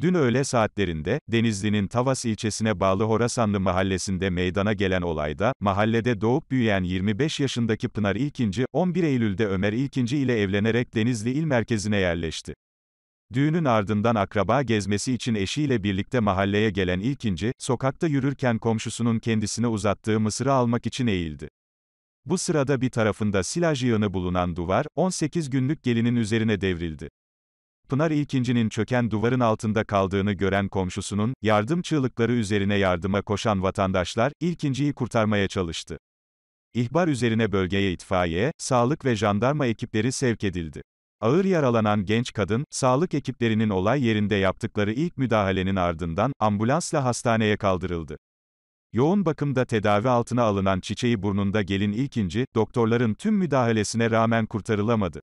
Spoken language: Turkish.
Dün öğle saatlerinde, Denizli'nin Tavas ilçesine bağlı Horasanlı mahallesinde meydana gelen olayda, mahallede doğup büyüyen 25 yaşındaki Pınar İlkinci, 11 Eylül'de Ömer İlkinci ile evlenerek Denizli il merkezine yerleşti. Düğünün ardından akraba gezmesi için eşiyle birlikte mahalleye gelen İlkinci, sokakta yürürken komşusunun kendisine uzattığı mısırı almak için eğildi. Bu sırada bir tarafında silaj yığını bulunan duvar, 18 günlük gelinin üzerine devrildi. Pınar ilkincinin çöken duvarın altında kaldığını gören komşusunun, yardım çığlıkları üzerine yardıma koşan vatandaşlar, ilkinciyi kurtarmaya çalıştı. İhbar üzerine bölgeye itfaiye, sağlık ve jandarma ekipleri sevk edildi. Ağır yaralanan genç kadın, sağlık ekiplerinin olay yerinde yaptıkları ilk müdahalenin ardından ambulansla hastaneye kaldırıldı. Yoğun bakımda tedavi altına alınan çiçeği burnunda gelin ilkinci, doktorların tüm müdahalesine rağmen kurtarılamadı.